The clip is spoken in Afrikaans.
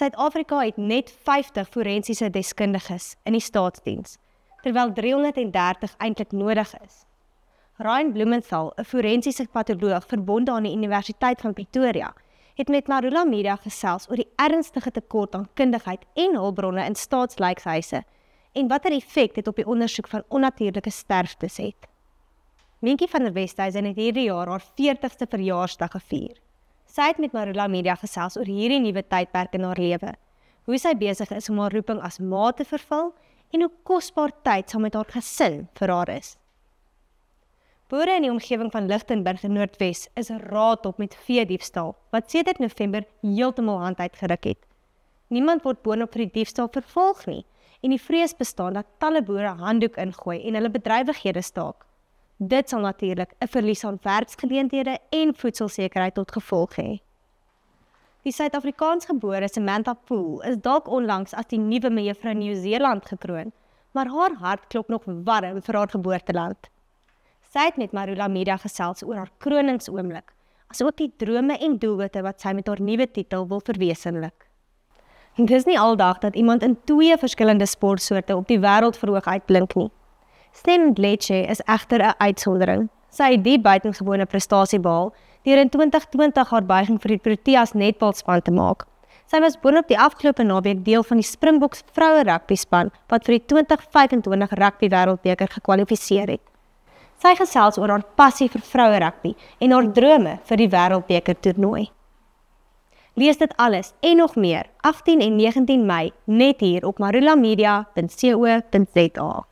Suid-Afrika het net 50 forensiese deskundiges in die staatsdiens, terwyl 330 eintlik nodig is. Ryan Bloementhal, 'n forensiese patoloog verbonde aan die Universiteit van Pretoria, het met Marula Media gesels oor die ernstige tekort aan kundigheid en hulpbronne in staatslykshuise en watter effek dit op die ondersoek van onnatuurlike sterftes het. Mientjie van der Westhuizen het hierdie jaar haar 40ste verjaarsdag gevier. Sy het met Marula Media gesels oor hierdie nuwe tydperk in haar lewe. Hoe sy besig is om haar roeping as ma te vervul en hoe kosbaar tyd saam met haar gesin vir haar is. Boere in die omgewing van Lichtenburg in Noordwes is raad op met vee diefstal wat sedert November heeltemal hand uitgeruk het. Niemand word boonop vir die diefstal vervolg nie en die vrees bestaan dat talle boere handdoek ingooi en hulle bedrywighede staak. Dit sal natuurlik 'n verlies aan werksgeleenthede en voedselsekerheid tot gevolg hê. Die Suid-Afrikaansgebore Samantha Pool is dalk onlangs as die nuwe mevrou Nieu-Seeland gekroon, maar haar hart klop nog warm vir haar geboorteland. Sy het met Marula Media gesels oor haar kroningsoomblik, asook die drome en doelwitte wat sy met haar nuwe titel wil verwesenlik. Dit is nie aldag dat iemand in twee verskillende sportsoorte op die wêreldverhoog uitblink nie. Stem Gletsche is egter 'n uitsondering. Sy het die buitengewone prestasie behaal deur in 2020 haar buiging vir die Proteas netbalspan te maak. Sy was boonop die afgelope naweek deel van die Springboks vroue rugby span wat vir die 2025 rugby wêreldbeker gekwalifiseer het. Sy gesels oor haar passie vir vroue rugby en haar drome vir die wêreldbeker toernooi. Lees dit alles en nog meer 18 en 19 Mei net hier op marulamedia.co.za.